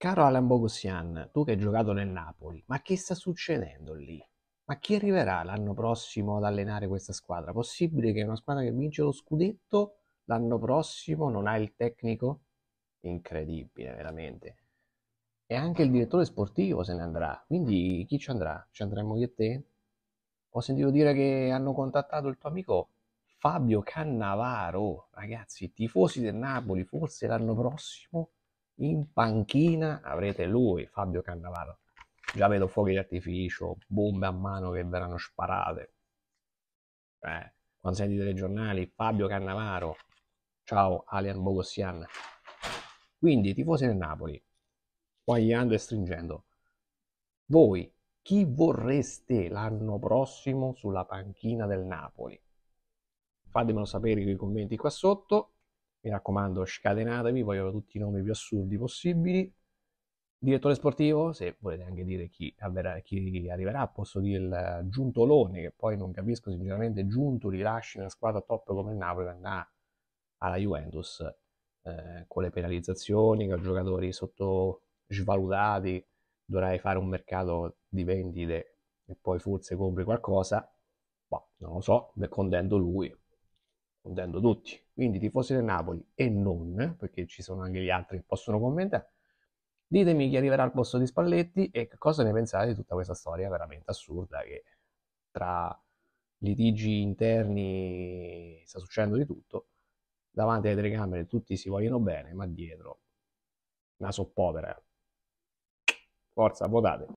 Caro Alan Bogusian, tu che hai giocato nel Napoli, ma che sta succedendo lì? Ma chi arriverà l'anno prossimo ad allenare questa squadra? Possibile che una squadra che vince lo scudetto l'anno prossimo non ha il tecnico? Incredibile, veramente. E anche il direttore sportivo se ne andrà. Quindi chi ci andrà? Ci andremo io e te? Ho sentito dire che hanno contattato il tuo amico Fabio Cannavaro. Ragazzi, tifosi del Napoli, forse l'anno prossimo in panchina avrete lui, Fabio Cannavaro. Già vedo fuochi d'artificio, bombe a mano che verranno sparate. Eh, quando senti i telegiornali, Fabio Cannavaro, ciao Alian Bogossian. Quindi, tifosi del Napoli, guagliando e stringendo, voi chi vorreste l'anno prossimo sulla panchina del Napoli? Fatemelo sapere nei commenti qua sotto mi raccomando, scatenatevi, voglio tutti i nomi più assurdi possibili. Direttore sportivo, se volete anche dire chi, avverrà, chi arriverà, posso dire il Giuntolone, che poi non capisco sinceramente, Giunto rilasci una squadra top come il Napoli per alla Juventus eh, con le penalizzazioni, con i giocatori sottosvalutati, dovrai fare un mercato di vendite e poi forse compri qualcosa, boh, non lo so, mi contento lui, contento tutti, quindi tifosi del Napoli e non, perché ci sono anche gli altri che possono commentare, ditemi chi arriverà al posto di Spalletti e cosa ne pensate di tutta questa storia veramente assurda che tra litigi interni sta succedendo di tutto, davanti alle telecamere tutti si vogliono bene, ma dietro una soppopera. Eh. Forza, votate!